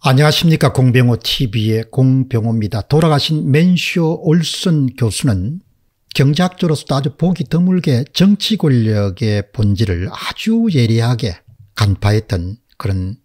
안녕하십니까 공병호TV의 공병호입니다. 돌아가신 맨쇼 올슨 교수는 경제학자로서도 아주 보기 드물게 정치 권력의 본질을 아주 예리하게 간파했던 그런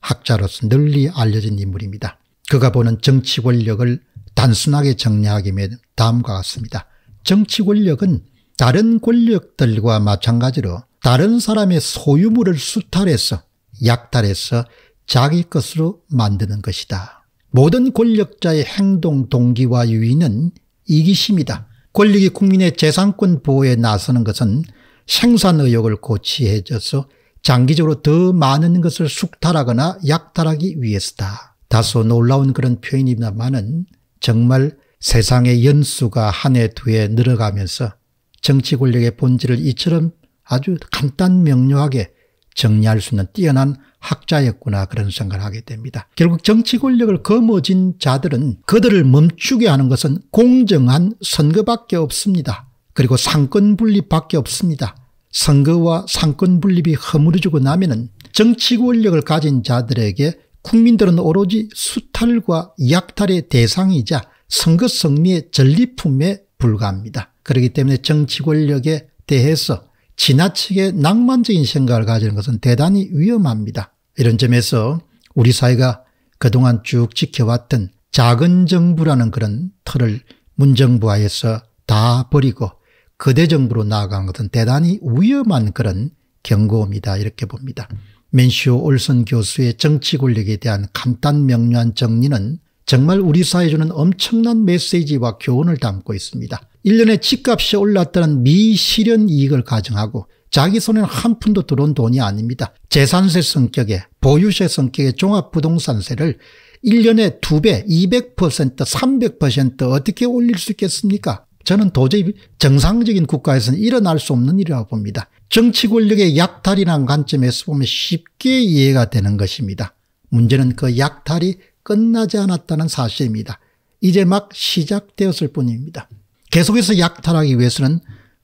학자로서 널리 알려진 인물입니다. 그가 보는 정치 권력을 단순하게 정리하기면 다음과 같습니다. 정치 권력은 다른 권력들과 마찬가지로 다른 사람의 소유물을 수탈해서 약탈해서 자기 것으로 만드는 것이다. 모든 권력자의 행동 동기와 유인은 이기심이다. 권력이 국민의 재산권 보호에 나서는 것은 생산 의욕을 고취해져서 장기적으로 더 많은 것을 숙탈하거나 약탈하기 위해서다. 다소 놀라운 그런 표현입니다만은 정말 세상의 연수가 한 해 두 해 늘어가면서 정치 권력의 본질을 이처럼 아주 간단 명료하게 정리할 수 있는 뛰어난 학자였구나 그런 생각을 하게 됩니다. 결국 정치 권력을 거머쥔 자들은 그들을 멈추게 하는 것은 공정한 선거밖에 없습니다. 그리고 상권 분립밖에 없습니다. 선거와 상권 분립이 허물어지고 나면은 정치 권력을 가진 자들에게 국민들은 오로지 수탈과 약탈의 대상이자 선거 승리의 전리품에 불과합니다. 그렇기 때문에 정치 권력에 대해서 지나치게 낭만적인 생각을 가지는 것은 대단히 위험합니다. 이런 점에서 우리 사회가 그동안 쭉 지켜왔던 작은 정부라는 그런 틀을 문정부하에서 다 버리고 거대 정부로 나아간 것은 대단히 위험한 그런 경고입니다. 이렇게 봅니다. 맨슈 올슨 교수의 정치 권력에 대한 간단 명료한 정리는 정말 우리 사회에 주는 엄청난 메시지와 교훈을 담고 있습니다. 1년에 집값이 올랐다는 미실현 이익을 가정하고 자기 손에는 한 푼도 들어온 돈이 아닙니다. 재산세 성격의 보유세 성격의 종합부동산세를 1년에 2배, 200%, 300% 어떻게 올릴 수 있겠습니까? 저는 도저히 정상적인 국가에서는 일어날 수 없는 일이라고 봅니다. 정치 권력의 약탈이라는 관점에서 보면 쉽게 이해가 되는 것입니다. 문제는 그 약탈이 끝나지 않았다는 사실입니다. 이제 막 시작되었을 뿐입니다. 계속해서 약탈하기 위해서는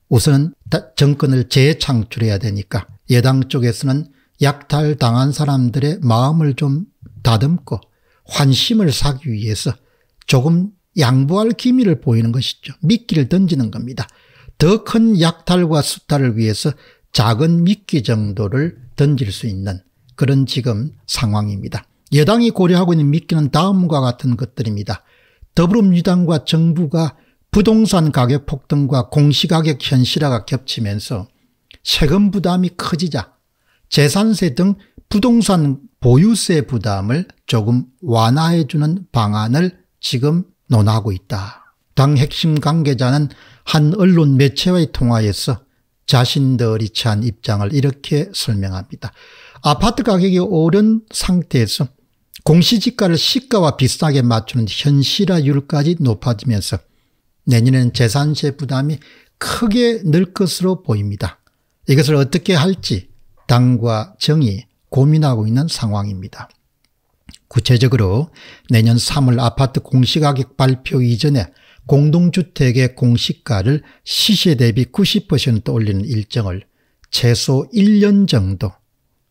우선은 정권을 재창출해야 되니까 여당 쪽에서는 약탈당한 사람들의 마음을 좀 다듬고 환심을 사기 위해서 조금 양보할 기미를 보이는 것이죠. 미끼를 던지는 겁니다. 더 큰 약탈과 수탈을 위해서 작은 미끼 정도를 던질 수 있는 그런 지금 상황입니다. 여당이 고려하고 있는 미끼는 다음과 같은 것들입니다. 더불어민주당과 정부가 부동산 가격 폭등과 공시가격 현실화가 겹치면서 세금 부담이 커지자 재산세 등 부동산 보유세 부담을 조금 완화해주는 방안을 지금 논하고 있다. 당 핵심 관계자는 한 언론 매체와의 통화에서 자신들이 취한 입장을 이렇게 설명합니다. 아파트 가격이 오른 상태에서 공시지가를 시가와 비슷하게 맞추는 현실화율까지 높아지면서 내년에는 재산세 부담이 크게 늘 것으로 보입니다. 이것을 어떻게 할지 당과 정이 고민하고 있는 상황입니다. 구체적으로 내년 3월 아파트 공시가격 발표 이전에 공동주택의 공시가를 시세 대비 90% 올리는 일정을 최소 1년 정도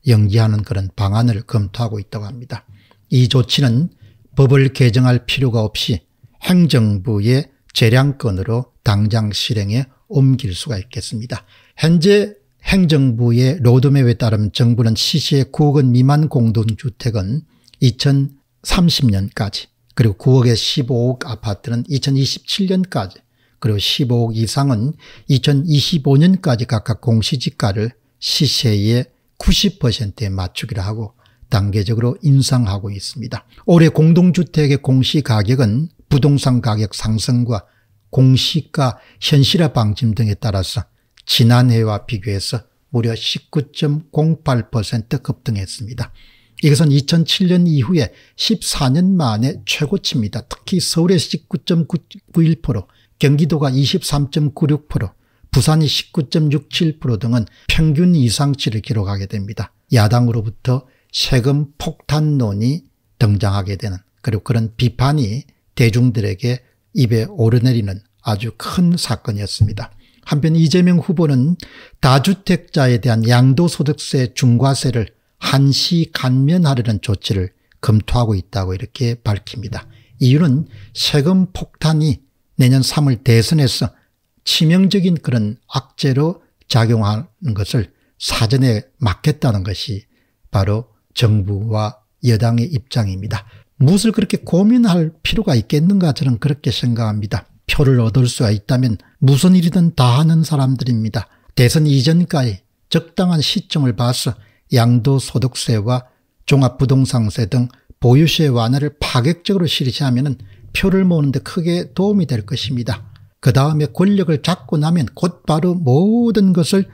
연기하는 그런 방안을 검토하고 있다고 합니다. 이 조치는 법을 개정할 필요가 없이 행정부의 재량권으로 당장 실행에 옮길 수가 있겠습니다. 현재 행정부의 로드맵에 따르면 정부는 시시의 9억원 미만 공동주택은 2030년까지 그리고 9억에 15억 아파트는 2027년까지 그리고 15억 이상은 2025년까지 각각 공시지가를 시세의 90%에 맞추기로 하고 단계적으로 인상하고 있습니다. 올해 공동주택의 공시가격은 부동산 가격 상승과 공시가 현실화 방침 등에 따라서 지난해와 비교해서 무려 19.08% 급등했습니다. 이것은 2007년 이후에 14년 만에 최고치입니다. 특히 서울의 19.91%, 경기도가 23.96%, 부산이 19.67% 등은 평균 이상치를 기록하게 됩니다. 야당으로부터 세금 폭탄론이 등장하게 되는 그리고 그런 비판이 대중들에게 입에 오르내리는 아주 큰 사건이었습니다. 한편 이재명 후보는 다주택자에 대한 양도소득세 중과세를 한시 감면하려는 조치를 검토하고 있다고 이렇게 밝힙니다. 이유는 세금 폭탄이 내년 3월 대선에서 치명적인 그런 악재로 작용하는 것을 사전에 막겠다는 것이 바로 정부와 여당의 입장입니다. 무엇을 그렇게 고민할 필요가 있겠는가 저는 그렇게 생각합니다. 표를 얻을 수 있다면 무슨 일이든 다 하는 사람들입니다. 대선 이전까지 적당한 시점을 봐서 양도소득세와 종합부동산세 등 보유세 완화를 파격적으로 실시하면 표를 모으는 데 크게 도움이 될 것입니다. 그 다음에 권력을 잡고 나면 곧바로 모든 것을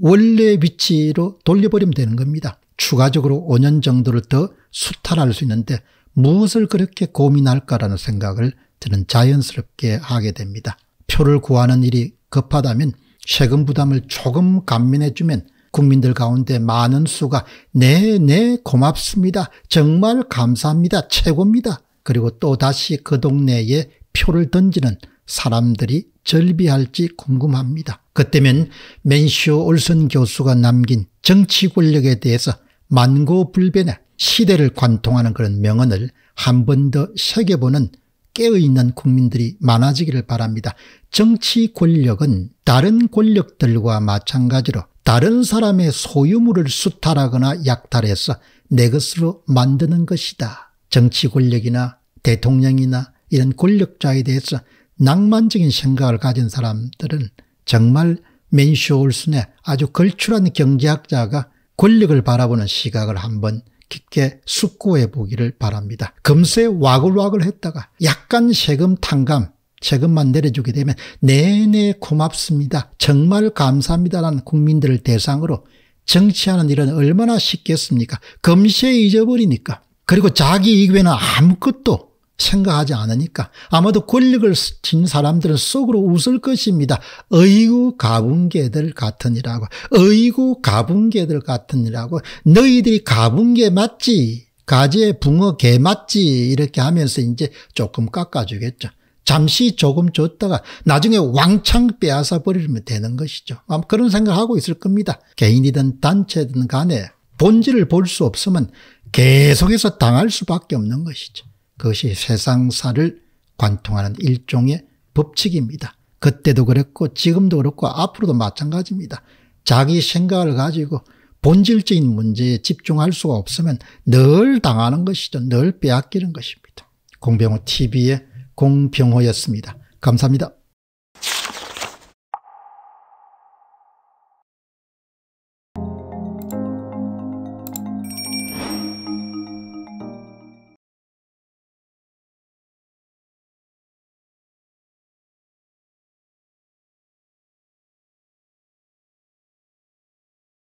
원래 위치로 돌려버리면 되는 겁니다. 추가적으로 5년 정도를 더 수탈할 수 있는데 무엇을 그렇게 고민할까라는 생각을 저는 자연스럽게 하게 됩니다. 표를 구하는 일이 급하다면 세금 부담을 조금 감면해 주면 국민들 가운데 많은 수가 네, 네, 고맙습니다. 정말 감사합니다. 최고입니다. 그리고 또다시 그 동네에 표를 던지는 사람들이 절비할지 궁금합니다. 그때면 맨슈 올슨 교수가 남긴 정치 권력에 대해서 만고불변의 시대를 관통하는 그런 명언을 한 번 더 새겨보는 깨어있는 국민들이 많아지기를 바랍니다. 정치 권력은 다른 권력들과 마찬가지로 다른 사람의 소유물을 수탈하거나 약탈해서 내 것으로 만드는 것이다. 정치 권력이나 대통령이나 이런 권력자에 대해서 낭만적인 생각을 가진 사람들은 정말 맨쇼 올슨의 아주 걸출한 경제학자가 권력을 바라보는 시각을 한번 깊게 숙고해 보기를 바랍니다. 금세 와글와글 했다가 약간 세금 탕감, 세금만 내려주게 되면 내내 고맙습니다. 정말 감사합니다라는 국민들을 대상으로 정치하는 일은 얼마나 쉽겠습니까? 금세 잊어버리니까. 그리고 자기 이외에는 아무것도 생각하지 않으니까 아마도 권력을 진 사람들은 속으로 웃을 것입니다. 어이구 가분개들 같으니라고 어이구 가분개들 같으니라고 너희들이 가분개 맞지 가지에 붕어 개 맞지 이렇게 하면서 이제 조금 깎아주겠죠. 잠시 조금 줬다가 나중에 왕창 빼앗아 버리면 되는 것이죠. 아마 그런 생각하고 있을 겁니다. 개인이든 단체든 간에 본질을 볼 수 없으면 계속해서 당할 수밖에 없는 것이죠. 그것이 세상사를 관통하는 일종의 법칙입니다. 그때도 그랬고 지금도 그렇고 앞으로도 마찬가지입니다. 자기 생각을 가지고 본질적인 문제에 집중할 수가 없으면 늘 당하는 것이죠. 늘 빼앗기는 것입니다. 공병호 TV의 공병호였습니다. 감사합니다.